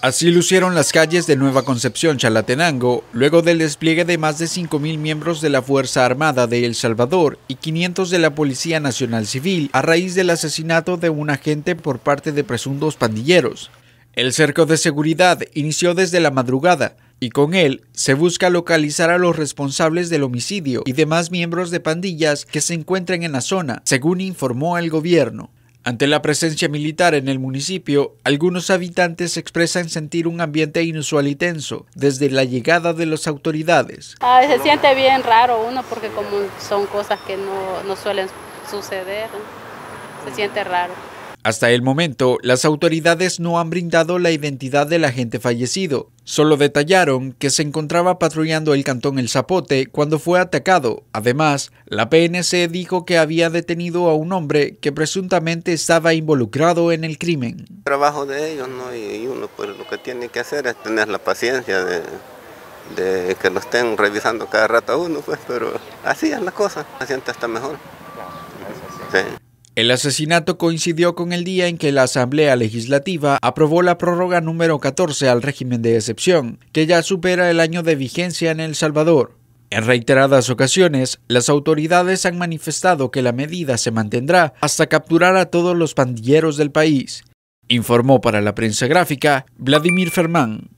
Así lucieron las calles de Nueva Concepción Chalatenango luego del despliegue de más de 5.000 miembros de la Fuerza Armada de El Salvador y 500 de la Policía Nacional Civil a raíz del asesinato de un agente por parte de presuntos pandilleros. El cerco de seguridad inició desde la madrugada y con él se busca localizar a los responsables del homicidio y demás miembros de pandillas que se encuentren en la zona, según informó el gobierno. Ante la presencia militar en el municipio, algunos habitantes expresan sentir un ambiente inusual y tenso desde la llegada de las autoridades. se siente bien raro uno porque como son cosas que no, no suelen suceder, se siente raro. Hasta el momento, las autoridades no han brindado la identidad del agente fallecido. Solo detallaron que se encontraba patrullando el cantón El Zapote cuando fue atacado. Además, la PNC dijo que había detenido a un hombre que presuntamente estaba involucrado en el crimen. El trabajo de ellos, ¿no? Y uno pues lo que tiene que hacer es tener la paciencia de, de que lo estén revisando cada rato uno, pues, pero así es la cosa. la gente está mejor. Sí. El asesinato coincidió con el día en que la Asamblea Legislativa aprobó la prórroga número 14 al régimen de excepción, que ya supera el año de vigencia en El Salvador. En reiteradas ocasiones, las autoridades han manifestado que la medida se mantendrá hasta capturar a todos los pandilleros del país, informó para la prensa gráfica Vladimir Fermán.